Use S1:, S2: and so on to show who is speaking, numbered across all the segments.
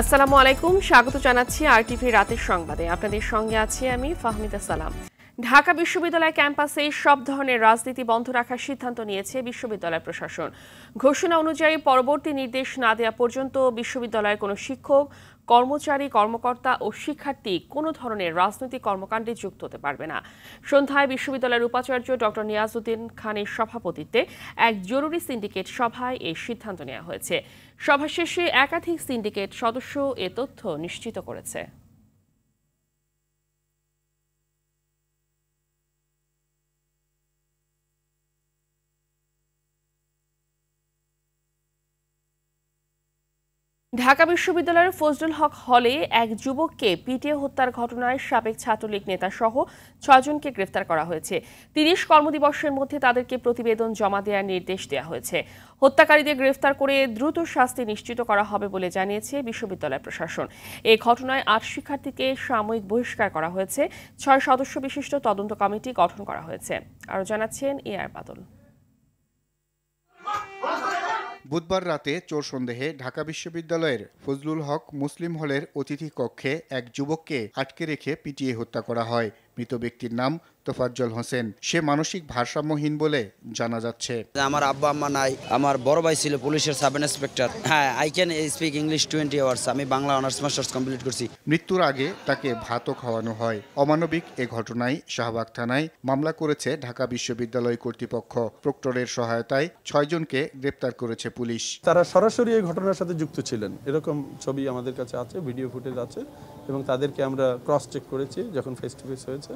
S1: আসসালামু আলাইকুম স্বাগত জানাচ্ছি আরটিভি রাতের সংবাদে আপনাদের সঙ্গে আছি আমি ফাহমিদা সালাম ঢাকা বিশ্ববিদ্যালয় ক্যাম্পাসে সব ধরনের রাজনীতি বন্ধ রাখার সিদ্ধান্ত নিয়েছে বিশ্ববিদ্যালয় প্রশাসন ঘোষণা অনুযায়ী পরবর্তী নির্দেশ না দেওয়া পর্যন্ত বিশ্ববিদ্যালয়ের কোনো শিক্ষক কর্মচারী কর্মকর্তা ও শিক্ষার্থী কোনো ধরনের রাজনৈতিক কর্মকাণ্ডে যুক্ত হতে পারবে না সন্ধ্যায় বিশ্ববিদ্যালয়ের উপাচার্য ডক্টর নিয়াজুদ্দিন খানের সভাপতিত্বে এক জরুরি সিন্ডিকেট সভায় এই সিদ্ধান্ত নেওয়া হয়েছে সভা শেষে একাধিক সিন্ডিকেট সদস্য এ তথ্য নিশ্চিত করেছে ঢাকা বিশ্ববিদ্যালয়ের ফজলুল হক হলে এক যুবককে পিটিয়ে হত্যার ঘটনায় সাবেক ছাত্রলীগ নেতা সহ ছয়জনকে গ্রেফতার করা হয়েছে তিরিশ কর্মদিবসের মধ্যে তাদেরকে প্রতিবেদন জমা দেওয়ার নির্দেশ দেওয়া হয়েছে হত্যাকারীদের গ্রেফতার করে দ্রুত শাস্তি নিশ্চিত করা হবে বলে জানিয়েছে বিশ্ববিদ্যালয় প্রশাসন এ ঘটনায় আট শিক্ষার্থীকে সাময়িক বহিষ্কার করা হয়েছে ছয় সদস্য বিশিষ্ট তদন্ত কমিটি গঠন করা হয়েছে আরও জানাচ্ছেন এ আর বাদল
S2: বুধবার রাতে চোর সন্দেহে ঢাকা বিশ্ববিদ্যালয়ের ফজলুল হক মুসলিম হলের অতিথি কক্ষে এক যুবককে আটকে রেখে পিটিয়ে হত্যা করা হয় মৃত ব্যক্তির নাম তোফাজ্জল হোসেন সে মানসিক ভারসাম্যহীন বলে জানা যাচ্ছে
S3: আমার আব্বা আম্মা নাই আমার বড় ভাই ছিল পুলিশের সাব ইন্সপেক্টর হ্যাঁ I can speak English twenty hours আমি বাংলা অনার্স মাস্টার্স কমপ্লিট করছি
S2: মৃত্যুর আগে তাকে ভাতও খাওয়ানো হয় অমানবিক এ ঘটনায় শাহবাগ থানায় মামলা করেছে ঢাকা বিশ্ববিদ্যালয় কর্তৃপক্ষ প্রক্টরের সহায়তায় ছয়জনকে গ্রেপ্তার করেছে পুলিশ
S4: তারা সরাসরি এই ঘটনার সাথে যুক্ত ছিলেন এরকম ছবি আমাদের
S5: কাছে আছে ভিডিও ফুটেজ আছে
S4: এবং তাদেরকে আমরা ক্রস চেক করেছি যখন ফেস টু ফেস হয়েছে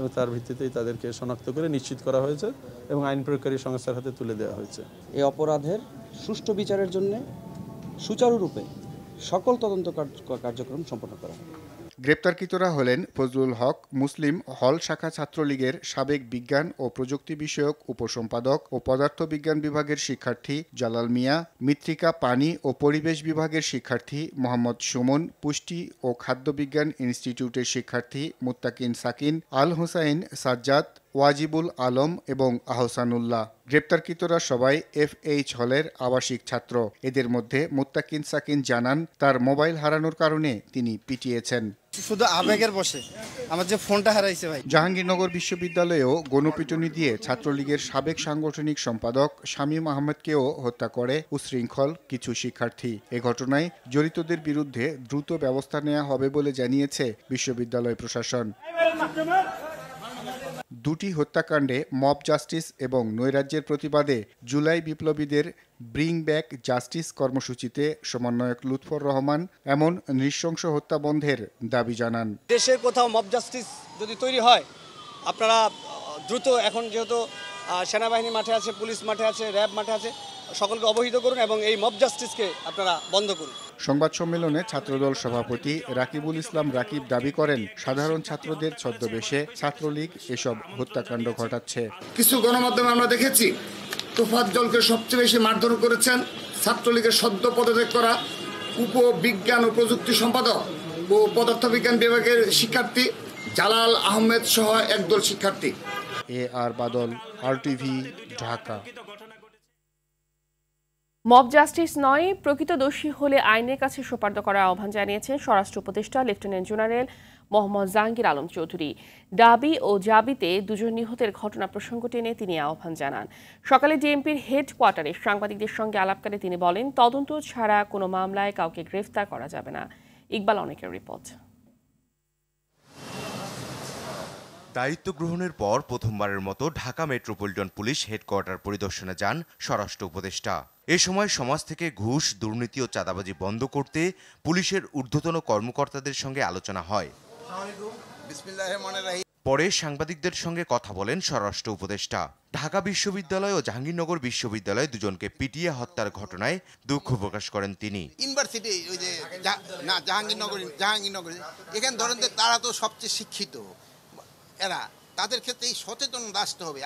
S4: এবং তার ভিত্তিতেই তাদেরকে শনাক্ত করে নিশ্চিত করা হয়েছে এবং আইন প্রয়োগকারী সংস্থার হাতে তুলে দেওয়া হয়েছে এই অপরাধের সুষ্ঠু বিচারের জন্য সুচারুরূপে সকল তদন্ত কার্যক্রম সম্পন্ন করা হয়
S2: গ্রেপ্তারকৃতরা হলেন ফজলুল হক মুসলিম হল শাখা ছাত্রলীগের সাবেক বিজ্ঞান ও প্রযুক্তি বিষয়ক উপসম্পাদক ও পদার্থবিজ্ঞান বিভাগের শিক্ষার্থী জালাল মিয়া মৃত্তিকা পানি ও পরিবেশ বিভাগের শিক্ষার্থী মোহাম্মদ সুমন পুষ্টি ও খাদ্য বিজ্ঞান ইনস্টিটিউটের শিক্ষার্থী মুত্তাকিন সাকিন আল হুসাইন সাজ্জাদ ওয়াজিবুল আলম এবং আহসানুল্লাহ গ্রেপ্তারকৃতরা সবাই এফ এইচ হলের আবাসিক ছাত্র এদের মধ্যে মোত্তাকিন সাকিন জানান তার মোবাইল হারানোর কারণে তিনি পিটিয়েছেন শুধু আবেগের বসে আমার যে ফোনটা হারাইছে ভাই জাহাঙ্গীরনগর বিশ্ববিদ্যালয়েও গণপিটুনি দিয়ে ছাত্রলীগের সাবেক সাংগঠনিক সম্পাদক শামীম আহমেদকেও হত্যা করে উশৃঙ্খল কিছু শিক্ষার্থী এ ঘটনায় জড়িতদের বিরুদ্ধে দ্রুত ব্যবস্থা নেওয়া হবে বলে জানিয়েছে বিশ্ববিদ্যালয় প্রশাসন দুটি হত্যাকাণ্ডে মব জাস্টিস এবং নৈরাজ্যের প্রতিবাদে জুলাই বিপ্লবীদের ব্রিং ব্যাক জাস্টিস কর্মসূচিতে সমন্বয়ক লুৎফর রহমান এমন নৃশংস হত্যা বন্ধের দাবি জানান
S3: দেশে কোথাও মব জাস্টিস যদি তৈরি হয় আপনারা দ্রুত এখন যেহেতু সেনাবাহিনী মাঠে আছে পুলিশ মাঠে আছে র্যাব মাঠে আছে সকলকে অবহিত করুন এবং এই মব জাস্টিসকে আপনারা বন্ধ করুন
S2: সংবাদ সম্মেলনে ছাত্রদল সভাপতি রাকিবুল ইসলাম রাকিব দাবি করেন সাধারণ ছাত্রদের ছদ্মবেশে ছাত্রলীগ এসব হত্যাকাণ্ড ঘটাচ্ছে কিছু গণমাধ্যমে আমরা দেখেছি তোফাজ্জলকে সবচেয়ে বেশি মারধর করেছেন ছাত্রলীগের সদ্য পদত্যাগ করা উপবিজ্ঞান ও প্রযুক্তি সম্পাদক ও পদার্থবিজ্ঞান বিভাগের শিক্ষার্থী জালাল আহমেদ সহ একদল শিক্ষার্থী এ আর Badal R TV Dhaka
S1: mob justice নয় প্রকৃত দোষী হলে আইনের কাছে সোপার্দ করার আহ্বান জানিয়েছেন স্বরাষ্ট্র উপদেষ্টা লেফটেন্যান্ট জেনারেল মোহাম্মদ জাহাঙ্গীর আলম চৌধুরী ডাবি ও জাবিতে দুজন নিহতের ঘটনা প্রসঙ্গ টেনে তিনি আহ্বান জানান সকালে ডিএমপির হেডকোয়ার্টারে সাংবাদিকদের সঙ্গে আলাপকালে তিনি বলেন তদন্ত ছাড়া কোনো মামলায় কাউকে গ্রেফতার করা যাবে না ইকবাল অনেকের রিপোর্ট
S6: দায়িত্ব গ্রহণের পর প্রথমবারের মতো ঢাকা মেট্রোপলিটন পুলিশ হেডকোয়ার্টার পরিদর্শনে যান স্বরাষ্ট্র উপদেষ্টা এ সময় সমাজ থেকে ঘুষ দুর্নীতি ও চাঁদাবাজি বন্ধ করতে পুলিশের ঊর্ধ্বতন কর্মকর্তাদের সঙ্গে আলোচনা হয় পরে সাংবাদিকদের সঙ্গে কথা বলেন স্বরাষ্ট্র উপদেষ্টা ঢাকা বিশ্ববিদ্যালয় ও জাহাঙ্গীরনগর বিশ্ববিদ্যালয় দুজনকে পিটিয়ে হত্যার ঘটনায় দুঃখ প্রকাশ করেন তিনি
S7: ইউনিভার্সিটি ওই যে না জাহাঙ্গীরনগর জাহাঙ্গীরনগর এখানে ধরেন তারা তো সবচেয়ে শিক্ষিত এরা তাদের ক্ষেত্রে এই সচেতনতা আসতে হবে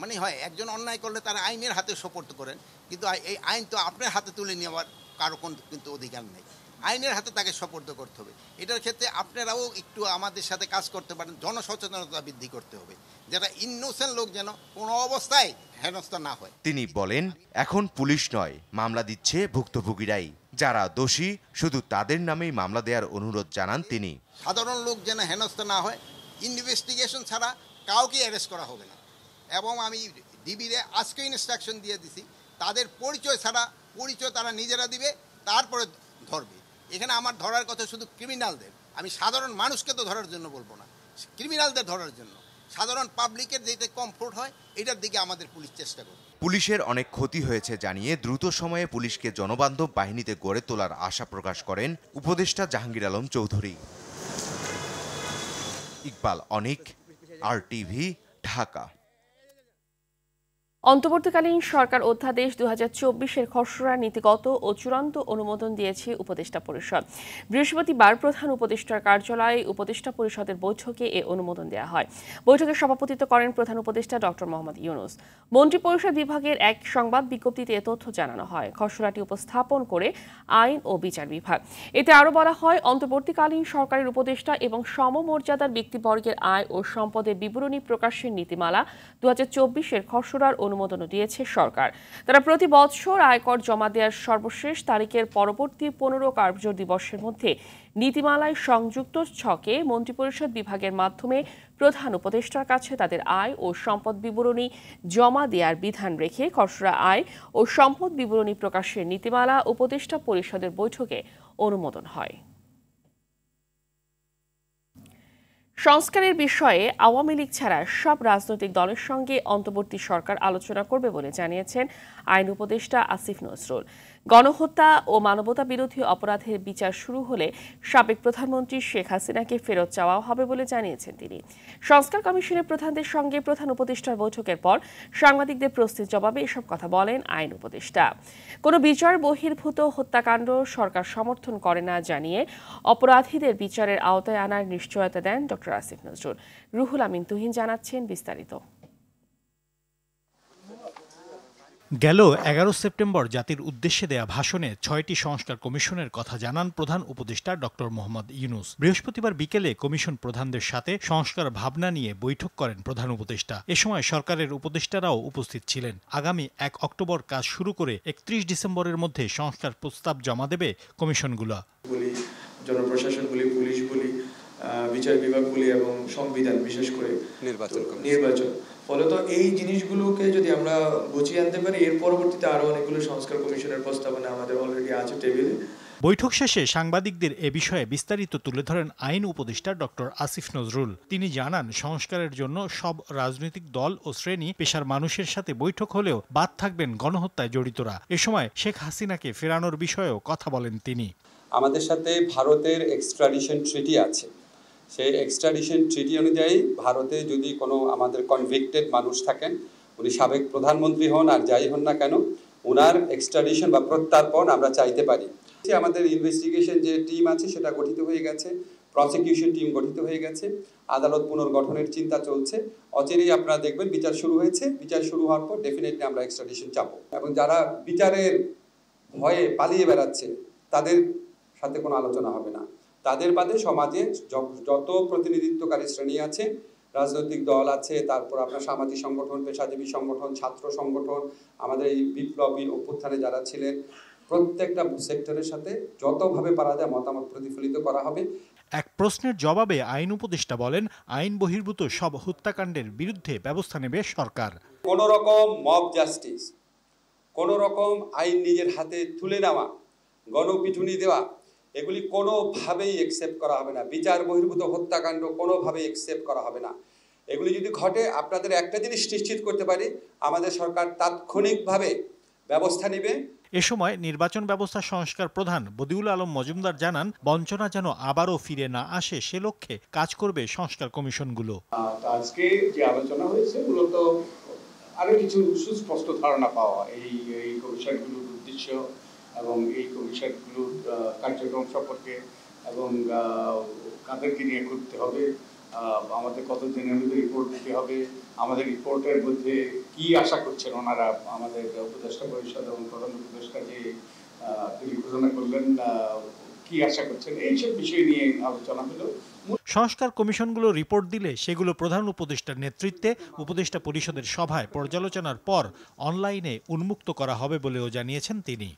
S7: মানে হয় একজন অন্যায় করলে তারা আইনের হাতে সোপর্দ করেন কিন্তু এই আইন তো আপনার হাতে তুলে নেওয়ার কারো কোনো কিন্তু অধিকার নেই আইনের হাতে তাকে সপর্দ করতে হবে এটার ক্ষেত্রে আপনারাও একটু আমাদের সাথে কাজ করতে পারেন জনসচেতনতা বৃদ্ধি করতে হবে যেটা ইনোসেন্ট লোক যেন কোনো অবস্থায় হেনস্থা না হয়
S6: তিনি বলেন এখন পুলিশ নয় মামলা দিচ্ছে ভুক্তভোগীরাই যারা দোষী শুধু তাদের নামেই মামলা দেওয়ার অনুরোধ জানান তিনি
S7: সাধারণ লোক যেন হেনস্থা না হয় ইনভেস্টিগেশন ছাড়া কাউকে অ্যারেস্ট করা হবে না এবং আমি ডিবিরে আজকে ইনস্ট্রাকশন দিয়ে দিছি তাদের পরিচয় ছাড়া পরিচয় তারা নিজেরা দিবে তারপরে ধরবে এখানে আমার ধরার কথা শুধু ক্রিমিনালদের আমি সাধারণ মানুষকে তো ধরার জন্য বলবো না ক্রিমিনালদের ধরার জন্য সাধারণ পাবলিকের যেতে কমফোর্ট হয় এটার দিকে আমাদের পুলিশ চেষ্টা করবে
S6: পুলিশের অনেক ক্ষতি হয়েছে জানিয়ে দ্রুত সময়ে পুলিশকে জনবান্ধব বাহিনীতে গড়ে তোলার আশা প্রকাশ করেন উপদেষ্টা জাহাঙ্গীর আলম চৌধুরী ইকবাল অনিক আর টিভি ঢাকা
S1: অন্তর্বর্তীকালীন সরকার অধ্যাদেশ দু হাজার চব্বিশের খসড়া নীতিগত ও চূড়ান্ত অনুমোদন দিয়েছে উপদেষ্টা পরিষদ বৃহস্পতিবার প্রধান উপদেষ্টার কার্যালয়ে উপদেষ্টা পরিষদের বৈঠকে এ অনুমোদন দেওয়া হয় বৈঠকে সভাপতিত্ব করেন প্রধান উপদেষ্টা ডক্টর মোহাম্মদ ইউনুস মন্ত্রিপরিষদ বিভাগের এক সংবাদ বিজ্ঞপ্তিতে এ তথ্য জানানো হয় খসড়াটি উপস্থাপন করে আইন ও বিচার বিভাগ এতে আরও বলা হয় অন্তর্বর্তীকালীন সরকারের উপদেষ্টা এবং সমমর্যাদার ব্যক্তিবর্গের আয় ও সম্পদের বিবরণী প্রকাশের নীতিমালা দু হাজার চব্বিশের খসড়ার অনুমোদনও দিয়েছে সরকার তারা প্রতি বছর আয়কর জমা দেওয়ার সর্বশেষ তারিখের পরবর্তী পনেরো কার্য দিবসের মধ্যে নীতিমালায় সংযুক্ত ছকে মন্ত্রিপরিষদ বিভাগের মাধ্যমে প্রধান উপদেষ্টার কাছে তাদের আয় ও সম্পদ বিবরণী জমা দেওয়ার বিধান রেখে খসড়া আয় ও সম্পদ বিবরণী প্রকাশের নীতিমালা উপদেষ্টা পরিষদের বৈঠকে অনুমোদন হয় সংস্কারের বিষয়ে আওয়ামী লীগ ছাড়া সব রাজনৈতিক দলের সঙ্গে অন্তর্বর্তী সরকার আলোচনা করবে বলে জানিয়েছেন আইন উপদেষ্টা আসিফ নজরুল গণহত্যা ও মানবতা বিরোধী অপরাধের বিচার শুরু হলে সাবেক প্রধানমন্ত্রী শেখ হাসিনাকে ফেরত চাওয়া হবে বলে জানিয়েছেন তিনি সংস্কার কমিশনের প্রধানদের সঙ্গে প্রধান উপদেষ্টার বৈঠকের পর সাংবাদিকদের প্রশ্নের জবাবে এসব কথা বলেন আইন উপদেষ্টা কোনো বিচার বহির্ভূত হত্যাকাণ্ড সরকার সমর্থন করে না জানিয়ে অপরাধীদের বিচারের আওতায় আনার নিশ্চয়তা দেন ড আসিফ নজরুল রুহুল আমিন তুহিন জানাচ্ছেন বিস্তারিত
S8: গেল এগারো সেপ্টেম্বর জাতির উদ্দেশ্যে দেয়া ভাষণে ছয়টি সংস্কার কমিশনের কথা জানান প্রধান উপদেষ্টা ডক্টর মোহাম্মদ ইউনুস বৃহস্পতিবার বিকেলে কমিশন প্রধানদের সাথে সংস্কার ভাবনা নিয়ে বৈঠক করেন প্রধান উপদেষ্টা এ সময় সরকারের উপদেষ্টারাও উপস্থিত ছিলেন আগামী এক অক্টোবর কাজ শুরু করে একত্রিশ ডিসেম্বরের মধ্যে সংস্কার প্রস্তাব জমা দেবে কমিশনগুলো
S4: জনপ্রশাসনগুলি বিচার বিভাগগুলি এবং সংবিধান বিশেষ করে নির্বাচন নির্বাচন ফলত এই জিনিসগুলোকে যদি আমরা গুছিয়ে আনতে পারি এর পরবর্তীতে আরও অনেকগুলো সংস্কার কমিশনের প্রস্তাবনা আমাদের অলরেডি আছে টেবিলে
S8: বৈঠক শেষে সাংবাদিকদের এ বিষয়ে বিস্তারিত তুলে ধরেন আইন উপদেষ্টা ডক্টর আসিফ নজরুল তিনি জানান সংস্কারের জন্য সব রাজনৈতিক দল ও শ্রেণী পেশার মানুষের সাথে বৈঠক হলেও বাদ থাকবেন গণহত্যায় জড়িতরা এ সময় শেখ হাসিনাকে ফেরানোর বিষয়েও কথা বলেন তিনি
S9: আমাদের সাথে ভারতের এক্সট্রাডিশন ট্রিটি আছে সেই এক্সট্রাডিশন ট্রিটি অনুযায়ী ভারতে যদি কোনো আমাদের কনভিক্টেড মানুষ থাকেন উনি সাবেক প্রধানমন্ত্রী হন আর যাই হন না কেন ওনার এক্সট্রাডিশন বা প্রত্যার্পণ আমরা চাইতে পারি আমাদের ইনভেস্টিগেশন যে টিম আছে সেটা গঠিত হয়ে গেছে প্রসিকিউশন টিম গঠিত হয়ে গেছে আদালত পুনর্গঠনের চিন্তা চলছে অচিরেই আপনারা দেখবেন বিচার শুরু হয়েছে বিচার শুরু হওয়ার পর ডেফিনেটলি আমরা এক্সট্রাডিশন চাবো এবং যারা বিচারের ভয়ে পালিয়ে বেড়াচ্ছে তাদের সাথে কোনো আলোচনা হবে না তাদের বাদে সমাজে যত প্রতিনিধিত্বকারী শ্রেণী আছে রাজনৈতিক দল আছে তারপর আপনার সামাজিক সংগঠন পেশাজীবী সংগঠন ছাত্র সংগঠন আমাদের এই বিপ্লবী অভ্যুত্থানে যারা ছিলেন প্রত্যেকটা সেক্টরের সাথে যতভাবে পারা যায় মতামত প্রতিফলিত করা হবে
S8: এক প্রশ্নের জবাবে আইন উপদেষ্টা বলেন আইন বহির্ভূত সব হত্যাকাণ্ডের বিরুদ্ধে ব্যবস্থা নেবে সরকার
S9: কোনো রকম মব জাস্টিস কোনো রকম আইন নিজের হাতে তুলে নেওয়া গণপিটুনি দেওয়া এগুলি কোনোভাবেই একসেপ্ট করা হবে না বিচার বহির্ভূত হত্যাকাণ্ড কোনোভাবেই একসেপ্ট করা হবে না এগুলি যদি ঘটে আপনাদের একটা জিনিস নিশ্চিত করতে পারি আমাদের সরকার তাৎক্ষণিকভাবে ব্যবস্থা নেবে
S8: এ সময় নির্বাচন ব্যবস্থা সংস্কার প্রধান বদিউল আলম মজুমদার জানান বঞ্চনা যেন আবারও ফিরে না আসে সে লক্ষ্যে কাজ করবে সংস্কার কমিশনগুলো
S4: আজকে যে আলোচনা হয়েছে মূলত
S2: আরো কিছু সুস্পষ্ট ধারণা পাওয়া এই এই কমিশনগুলোর উদ্দেশ্য এবং এই বিষয়গুলোর কার্যক্রম সম্পর্কে এবং কাদেরকে নিয়ে করতে হবে আমাদের কত দিনের মধ্যে রিপোর্ট দিতে হবে আমাদের রিপোর্টের মধ্যে কি আশা করছেন ওনারা আমাদের উপদেষ্টা পরিষদ এবং প্রধান উপদেষ্টা যে তিনি ঘোষণা করলেন কি আশা করছেন এইসব বিষয় নিয়ে আলোচনা হলো
S8: সংস্কার কমিশনগুলো রিপোর্ট দিলে সেগুলো প্রধান উপদেষ্টার নেতৃত্বে উপদেষ্টা পরিষদের সভায় পর্যালোচনার পর অনলাইনে উন্মুক্ত করা হবে বলেও জানিয়েছেন তিনি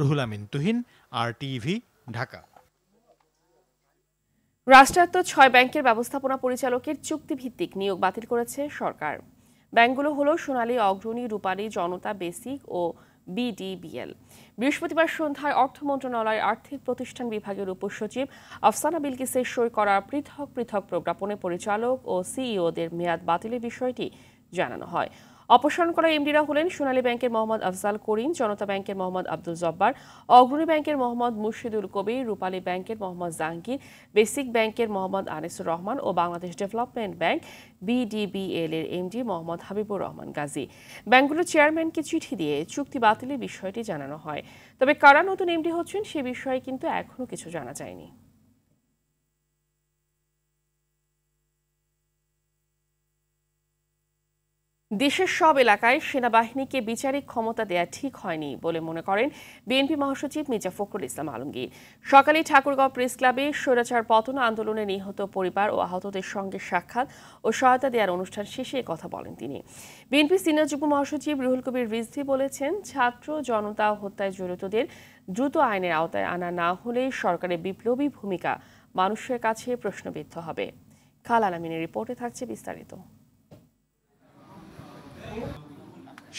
S8: রুহুল আমিন তুহিন আর টিভি ঢাকা
S1: রাষ্ট্রায়ত্ত ছয় ব্যাংকের ব্যবস্থাপনা পরিচালকের চুক্তিভিত্তিক নিয়োগ বাতিল করেছে সরকার ব্যাংকগুলো হল সোনালী অগ্রণী রূপালী জনতা বেসিক ও বিডিবিএল বৃহস্পতিবার সন্ধ্যায় অর্থ মন্ত্রণালয়ের আর্থিক প্রতিষ্ঠান বিভাগের উপসচিব আফসানা বিলকিসের সই করা পৃথক পৃথক প্রজ্ঞাপনে পরিচালক ও সিইওদের মেয়াদ বাতিলের বিষয়টি জানানো হয় অপসারণ করা এমডিরা হলেন সোনালী ব্যাংকের মোহাম্মদ আফজাল করিম জনতা ব্যাংকের মোহাম্মদ আব্দুল জব্বার অগ্রণী ব্যাংকের মোহাম্মদ মুর্শিদুল কবির রূপালী ব্যাংকের মোহাম্মদ জাহাঙ্গীর বেসিক ব্যাংকের মোহাম্মদ আনিসুর রহমান ও বাংলাদেশ ডেভেলপমেন্ট ব্যাংক বিডিবিএল এর এমডি মোহাম্মদ হাবিবুর রহমান গাজী ব্যাংকগুলোর চেয়ারম্যানকে চিঠি দিয়ে চুক্তি বাতিলের বিষয়টি জানানো হয় তবে কারা নতুন এমডি হচ্ছেন সে বিষয়ে কিন্তু এখনও কিছু জানা যায়নি দেশের সব এলাকায় সেনাবাহিনীকে বিচারিক ক্ষমতা দেয়া ঠিক হয়নি বলে মনে করেন বিএনপি মহাসচিব মির্জা ফখরুল ইসলাম আলমগীর সকালে ঠাকুরগাঁও প্রেস ক্লাবে স্বৈরাচার পতন আন্দোলনে নিহত পরিবার ও আহতদের সঙ্গে সাক্ষাৎ ও সহায়তা দেওয়ার অনুষ্ঠান শেষে কথা বলেন তিনি বিএনপি সিনিয়র যুগ্ম মহাসচিব রুহুল কবির রিজভি বলেছেন ছাত্র জনতা হত্যায় জড়িতদের দ্রুত আইনের আওতায় আনা না হলে সরকারের বিপ্লবী ভূমিকা মানুষের কাছে প্রশ্নবিদ্ধ হবে খাল আলামিনের রিপোর্টে থাকছে বিস্তারিত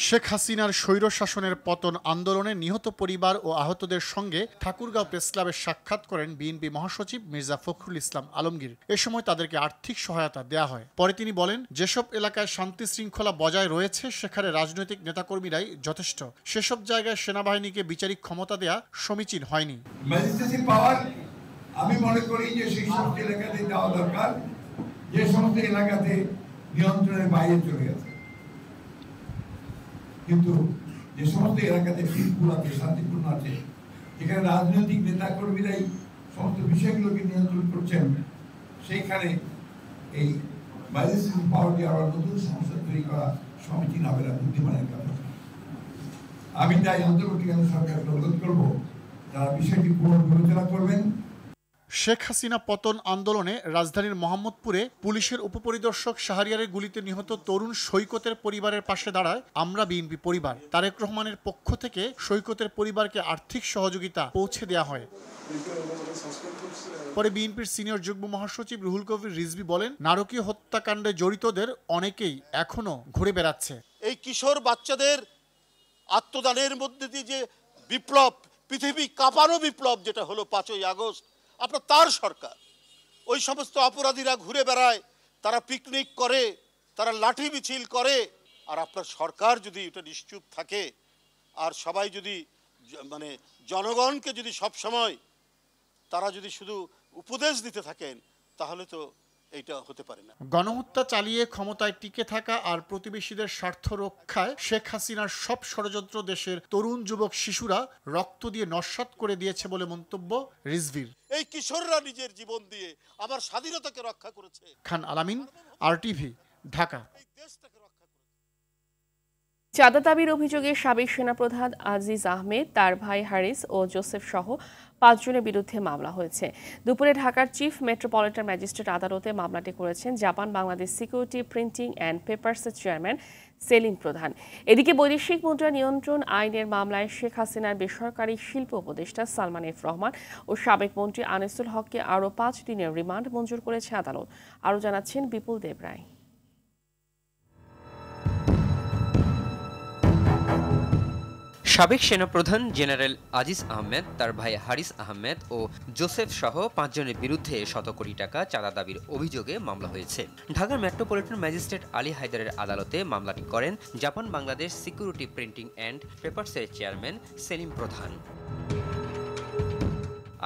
S5: শেখ হাসিনার স্বৈরশাসনের পতন আন্দোলনে নিহত পরিবার ও আহতদের সঙ্গে ঠাকুরগাঁও প্রেসক্লাবে সাক্ষাৎ করেন বিএনপি মহাসচিব মির্জা ফখরুল ইসলাম আলমগীর এ সময় তাদেরকে আর্থিক সহায়তা দেয়া হয় পরে তিনি বলেন যেসব এলাকায় শান্তি শৃঙ্খলা বজায় রয়েছে সেখানে রাজনৈতিক নেতাকর্মীরাই যথেষ্ট সেসব জায়গায় সেনাবাহিনীকে বিচারিক ক্ষমতা দেয়া সমীচীন হয়নি
S6: আমি মনে করি যে সেই সমস্ত এলাকাতে দরকার যে সমস্ত এলাকাতে নিয়ন্ত্রণের
S9: বাইরে চলে গেছে কিন্তু যে সমস্ত এলাকাতে পিসফুল আছে শান্তিপূর্ণ আছে এখানে রাজনৈতিক নেতাকর্মীরাই সমস্ত বিষয়গুলোকে নিয়ন্ত্রণ করছেন সেইখানে এই বাইরেসিল পাওয়ারটি আবার নতুন সমস্যা তৈরি করা সমীচীন হবে না বুদ্ধিমানের কথা আমি তাই অন্তর্বর্তীকালীন সরকারকে অনুরোধ করব তারা বিষয়টি পুনর্বিবেচনা করবেন শেখ
S5: হাসিনা পতন আন্দোলনে রাজধানীর মোহাম্মদপুরে পুলিশের উপপরিদর্শক শাহরিয়ারের গুলিতে নিহত তরুণ সৈকতের পরিবারের পাশে দাঁড়ায় আমরা বিএনপি পরিবার তারেক রহমানের পক্ষ থেকে সৈকতের পরিবারকে আর্থিক সহযোগিতা পৌঁছে দেওয়া হয় পরে বিএনপির সিনিয়র যুগ্ম মহাসচিব রুহুল কবির রিজবি বলেন নারকীয় হত্যাকাণ্ডে জড়িতদের অনেকেই এখনও ঘুরে বেড়াচ্ছে
S8: এই কিশোর বাচ্চাদের আত্মদানের মধ্যে দিয়ে যে বিপ্লব পৃথিবী কাঁপানো বিপ্লব যেটা হলো পাঁচই আগস্ট আপনার তার সরকার ওই সমস্ত অপরাধীরা ঘুরে বেড়ায় তারা পিকনিক করে তারা লাঠি মিছিল করে আর আপনার সরকার যদি এটা নিশ্চুপ থাকে আর সবাই যদি মানে জনগণকে যদি সব সময় তারা যদি শুধু উপদেশ দিতে থাকেন তাহলে তো
S5: গণহত্যা চালিয়ে ক্ষমতায় টিকে থাকা আর প্রতিবেশীদের স্বার্থ রক্ষায় শেখ হাসিনার সব ষড়যন্ত্র দেশের তরুণ যুবক শিশুরা রক্ত দিয়ে নস্বাত করে দিয়েছে বলে মন্তব্য রিজভির
S8: এই কিশোররা নিজের জীবন দিয়ে আমার স্বাধীনতাকে রক্ষা করেছে
S1: খান আলামিন আরটিভি ঢাকা চাঁদা দাবির অভিযোগে সাবেক সেনাপ্রধান আজিজ আহমেদ তার ভাই হারিস ও জোসেফ সহ পাঁচজনের বিরুদ্ধে মামলা হয়েছে দুপুরে ঢাকার চিফ মেট্রোপলিটন ম্যাজিস্ট্রেট আদালতে মামলাটি করেছেন Japan Bangladesh security printing and পেপারসের চেয়ারম্যান সেলিম প্রধান এদিকে বৈদেশিক মুদ্রা নিয়ন্ত্রণ আইনের মামলায় শেখ হাসিনার বেসরকারি শিল্প উপদেষ্টা সালমান এফ রহমান ও সাবেক মন্ত্রী আনিসুল হককে আরও পাঁচ দিনের রিমান্ড মঞ্জুর করেছে আদালত আরও জানাচ্ছেন বিপুল দেব রায়
S3: সাবেক সেনাপ্রধান জেনারেল আজিজ আহমেদ তার ভাই হারিস আহমেদ ও জোসেফ সহ পাঁচজনের বিরুদ্ধে শত কোটি টাকা চাঁদা দাবির অভিযোগে মামলা হয়েছে ঢাকার মেট্রোপলিটন ম্যাজিস্ট্রেট আলী হায়দারের আদালতে মামলাটি করেন Japan Bangladesh security printing and পেপারসের চেয়ারম্যান সেলিম প্রধান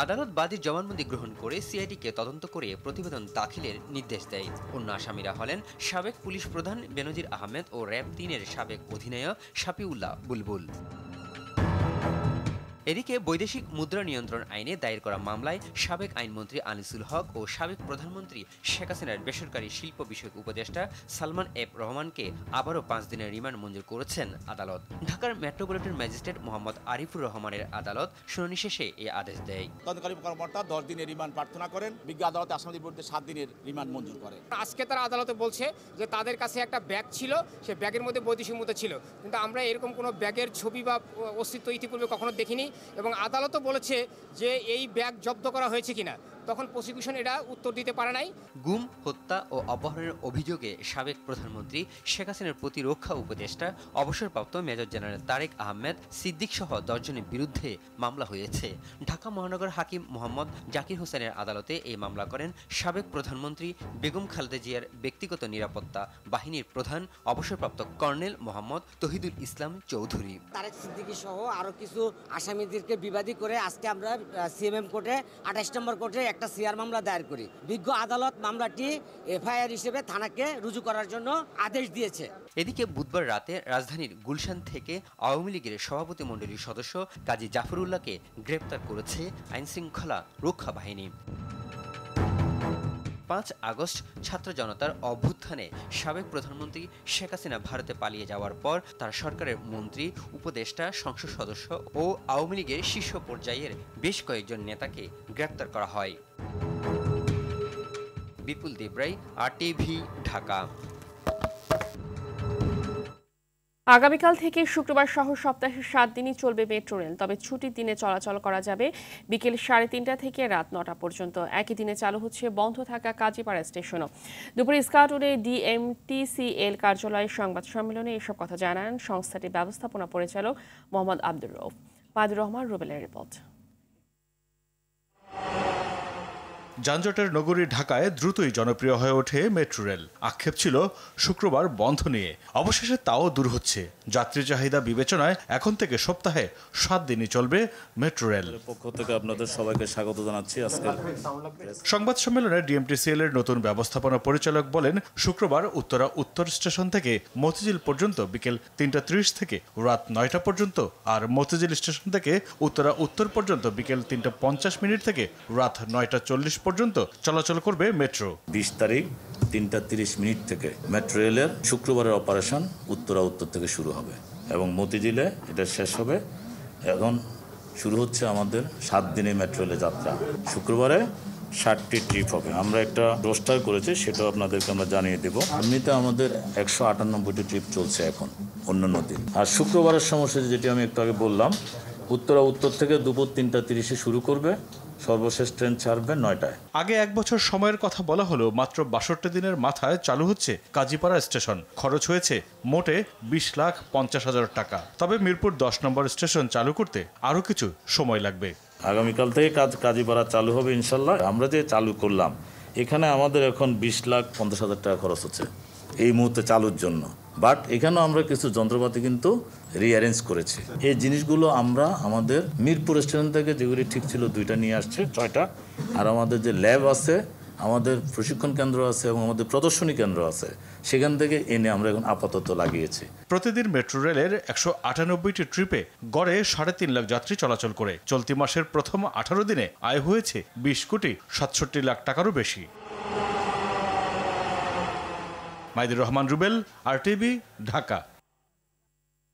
S3: আদালত বাদীর জবানবন্দি গ্রহণ করে সিআইডিকে তদন্ত করে প্রতিবেদন দাখিলের নির্দেশ দেয় অন্য আসামিরা হলেন সাবেক পুলিশ প্রধান বেনজির আহমেদ ও র্যাব তিনের সাবেক অধিনায়ক শাপিউল্লাহ বুলবুল এদিকে বৈদেশিক মুদ্রা নিয়ন্ত্রণ আইনে দায়ের করা মামলায় সাবেক আইনমন্ত্রী আনিসুল হক ও সাবেক প্রধানমন্ত্রী শেখ হাসিনার বেসরকারি শিল্প বিষয়ক উপদেষ্টা সালমান এফ রহমানকে আবারও পাঁচ দিনের রিমান্ড মঞ্জুর করেছেন আদালত ঢাকার মেট্রোপলিটন ম্যাজিস্ট্রেট মোহাম্মদ আরিফুর রহমানের আদালত শুনানি শেষে এই আদেশ দেয়
S7: তদন্তকারী কর্মকর্তা দশ দিনের রিমান্ড প্রার্থনা করেন বিজ্ঞ আদালতে আসামিদের বিরুদ্ধে সাত দিনের রিমান্ড মঞ্জুর করে
S3: আজকে তারা আদালতে বলছে যে তাদের কাছে একটা ব্যাগ ছিল সে ব্যাগের মধ্যে বৈদেশিক মুদ্রা ছিল কিন্তু আমরা এরকম কোনো ব্যাগের ছবি বা অস্তিত্ব ইতিপূর্বে কখনো দেখিনি এবং আদালতও বলেছে যে এই ব্যাগ জব্দ করা হয়েছে কিনা তখন প্রসিকিউশন এটা উত্তর দিতে পারে নাই গুম হত্যা ও অপহরণের অভিযোগে সাবেক প্রধানমন্ত্রী শেখ হাসিনার প্রতিরক্ষা উপদেষ্টা অবসরপ্রাপ্ত মেজর জেনারেল তারেক আহমেদ সিদ্দিক সহ দশজনের বিরুদ্ধে মামলা হয়েছে ঢাকা মহানগর হাকিম মোহাম্মদ জাকির হোসেনের আদালতে এই মামলা করেন সাবেক প্রধানমন্ত্রী বেগম খালেদা জিয়ার ব্যক্তিগত নিরাপত্তা বাহিনীর প্রধান অবসরপ্রাপ্ত কর্নেল মোহাম্মদ তহিদুল ইসলাম চৌধুরী তারেক সিদ্দিকী সহ আরো কিছু আসামিদেরকে বিবাদী করে আজকে আমরা সিএমএম কোর্টে আঠাশ নম্বর কোর্টে এক একটা সিআর মামলা দায়ের করি বিজ্ঞ আদালত মামলাটি এফআইআর হিসেবে থানাকে রুজু করার জন্য আদেশ দিয়েছে এদিকে বুধবার রাতে রাজধানীর গুলশান থেকে আওয়ামী লীগের সভাপতি মণ্ডলীর সদস্য কাজী জাফরুল্লাহকে গ্রেপ্তার করেছে আইনশৃঙ্খলা রক্ষা বাহিনী পাঁচ আগস্ট ছাত্র জনতার অভ্যুত্থানে সাবেক প্রধানমন্ত্রী শেখ হাসিনা ভারতে পালিয়ে যাওয়ার পর তার সরকারের মন্ত্রী উপদেষ্টা সংসদ সদস্য ও আওয়ামী লীগের শীর্ষ পর্যায়ের বেশ কয়েকজন নেতাকে গ্রেপ্তার করা হয় বিপুল দেবরাই আরটিভি ঢাকা
S1: আগামীকাল থেকে শুক্রবার সহ সপ্তাহের সাত দিনই চলবে মেট্রো রেল তবে ছুটির দিনে চলাচল করা যাবে বিকেল সাড়ে তিনটা থেকে রাত নটা পর্যন্ত একই দিনে চালু হচ্ছে বন্ধ থাকা কাজীপাড়া স্টেশনও দুপুরে ইস্কাটুনে ডিএমটিসিএল কার্যালয়ে সংবাদ সম্মেলনে এসব কথা জানান সংস্থাটির ব্যবস্থাপনা পরিচালক মোহাম্মদ আব্দুর রৌফ ফাদুর রহমান রুবেলের রিপোর্ট
S4: যানজটের নগরী ঢাকায় দ্রুতই জনপ্রিয় হয়ে ওঠে মেট্রো রেল আক্ষেপ ছিল শুক্রবার বন্ধ নিয়ে অবশেষে তাও দূর হচ্ছে যাত্রী চাহিদা বিবেচনায় এখন থেকে সপ্তাহে সাত দিনই চলবে মেট্রো রেল পক্ষ থেকে আপনাদের সবাইকে স্বাগত জানাচ্ছি সংবাদ সম্মেলনে ডিএমটিসিএল এর নতুন ব্যবস্থাপনা পরিচালক বলেন শুক্রবার উত্তরা উত্তর স্টেশন থেকে মতিঝিল পর্যন্ত বিকেল তিনটা ত্রিশ থেকে রাত নয়টা পর্যন্ত আর মতিঝিল স্টেশন থেকে উত্তরা উত্তর পর্যন্ত বিকেল তিনটা পঞ্চাশ মিনিট থেকে রাত নয়টা চল্লিশ পর্যন্ত চলাচল করবে মেট্রো বিশ তারিখ তিনটা তিরিশ মিনিট থেকে মেট্রো রেলের শুক্রবারের অপারেশন উত্তরা উত্তর থেকে শুরু হবে এবং মতিঝিলে এটা শেষ হবে এখন শুরু হচ্ছে আমাদের সাত দিনে মেট্রো রেলের যাত্রা শুক্রবারে ষাটটি ট্রিপ হবে আমরা একটা রোস্টার করেছি সেটাও আপনাদেরকে আমরা জানিয়ে দেব এমনিতে আমাদের একশো আটানব্বইটি ট্রিপ চলছে এখন অন্যান্য দিন আর শুক্রবারের সমস্যা যেটি আমি একটু আগে বললাম উত্তরা উত্তর থেকে দুপুর তিনটা তিরিশে শুরু করবে সর্বশেষ ট্রেন ছাড়বে নয়টায় আগে এক বছর সময়ের কথা বলা হলো মাত্র বাষট্টি দিনের মাথায় চালু হচ্ছে কাজীপাড়া স্টেশন খরচ হয়েছে মোটে বিশ লাখ পঞ্চাশ হাজার টাকা তবে মিরপুর দশ নম্বর স্টেশন চালু করতে আরও কিছু সময় লাগবে আগামীকাল থেকে কাজ কাজীপাড়া চালু হবে ইনশাল্লাহ আমরা যে চালু করলাম এখানে আমাদের এখন বিশ লাখ পঞ্চাশ হাজার টাকা খরচ হচ্ছে এই মুহূর্তে চালুর জন্য বাট এখানেও আমরা কিছু যন্ত্রপাতি কিন্তু রিঅ্যারেঞ্জ করেছি এই জিনিসগুলো আমরা আমাদের মিরপুর স্টেশন থেকে যেগুলি ঠিক ছিল দুইটা নিয়ে আসছে ছয়টা আর আমাদের যে ল্যাব আছে আমাদের প্রশিক্ষণ কেন্দ্র আছে এবং আমাদের প্রদর্শনী কেন্দ্র আছে সেখান থেকে এনে আমরা এখন আপাতত লাগিয়েছি প্রতিদিন মেট্রো রেলের একশো আটানব্বইটি ট্রিপে গড়ে সাড়ে তিন লাখ যাত্রী চলাচল করে চলতি মাসের প্রথম আঠারো দিনে আয় হয়েছে বিশ কোটি সাতষট্টি লাখ টাকারও বেশি মাইদুর রহমান রুবেল আর
S1: টিভি ঢাকা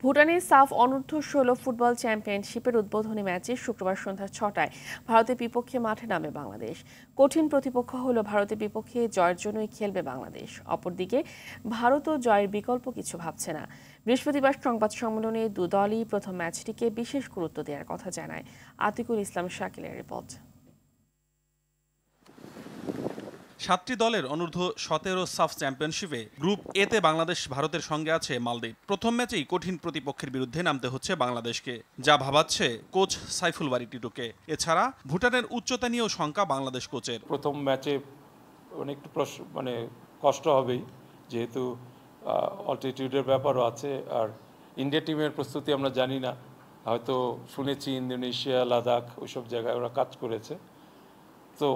S1: ভুটানের সাফ অনূর্ধ্ব ষোলো ফুটবল চ্যাম্পিয়নশিপের উদ্বোধনী ম্যাচে শুক্রবার সন্ধ্যা ছটায় ভারতের বিপক্ষে মাঠে নামে বাংলাদেশ কঠিন প্রতিপক্ষ হল ভারতের বিপক্ষে জয়ের জন্যই খেলবে বাংলাদেশ অপরদিকে ভারতও জয়ের বিকল্প কিছু ভাবছে না বৃহস্পতিবার সংবাদ সম্মেলনে দু দলই প্রথম ম্যাচটিকে বিশেষ গুরুত্ব দেওয়ার কথা জানায় আতিকুল ইসলাম শাকিলের রিপোর্ট
S4: সাতটি দলের অনূর্ধ্ব সতেরো সাফ চ্যাম্পিয়নশিপে গ্রুপ এতে বাংলাদেশ ভারতের সঙ্গে আছে মালদ্বীপ প্রথম ম্যাচেই কঠিন প্রতিপক্ষের বিরুদ্ধে নামতে হচ্ছে বাংলাদেশকে যা ভাবাচ্ছে কোচ সাইফুল বাড়ি টিটুকে এছাড়া ভুটানের উচ্চতা নিয়েও শঙ্কা বাংলাদেশ কোচের প্রথম ম্যাচে অনেক মানে কষ্ট হবেই যেহেতু অল্টিটিউডের ব্যাপারও আছে আর ইন্ডিয়া টিমের প্রস্তুতি আমরা জানি না হয়তো শুনেছি ইন্দোনেশিয়া লাদাখ ওইসব জায়গায় ওরা কাজ করেছে তো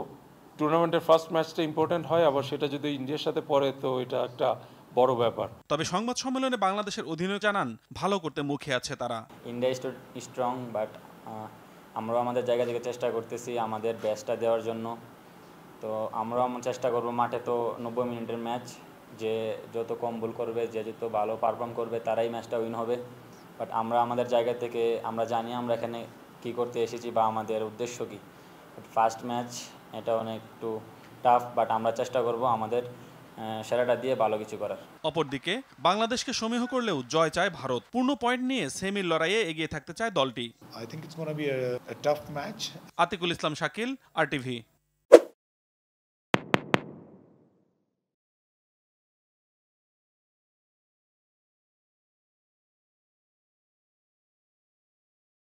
S4: টুর্নামেন্টের ফার্স্ট ম্যাচটা ইম্পর্টেন্ট হয় আবার সেটা যদি ইন্ডিয়ার সাথে পড়ে তো এটা একটা বড় ব্যাপার তবে সংবাদ সম্মেলনে বাংলাদেশের অধিনায়ক জানান ভালো করতে মুখে আছে তারা
S3: ইন্ডিয়া স্ট্রং বাট আমরা আমাদের জায়গা থেকে চেষ্টা করতেছি আমাদের ব্যাচটা দেওয়ার জন্য তো আমরাও চেষ্টা করব মাঠে তো নব্বই মিনিটের ম্যাচ যে যত কম ভুল করবে যে যত ভালো পারফর্ম করবে তারাই ম্যাচটা উইন হবে বাট আমরা আমাদের জায়গা থেকে আমরা জানি আমরা এখানে কি করতে এসেছি বা আমাদের উদ্দেশ্য কী ফার্স্ট ম্যাচ এটা অনেক একটু টাফ বাট আমরা চেষ্টা করব আমাদের সেরাটা দিয়ে ভালো কিছু করার
S4: অপরদিকে বাংলাদেশকে সমীহ করলেও জয় চায় ভারত পূর্ণ পয়েন্ট নিয়ে সেমির লড়াইয়ে এগিয়ে থাকতে চায় দলটি I think it's gonna be a tough match Atiqul Islam Shakil RTV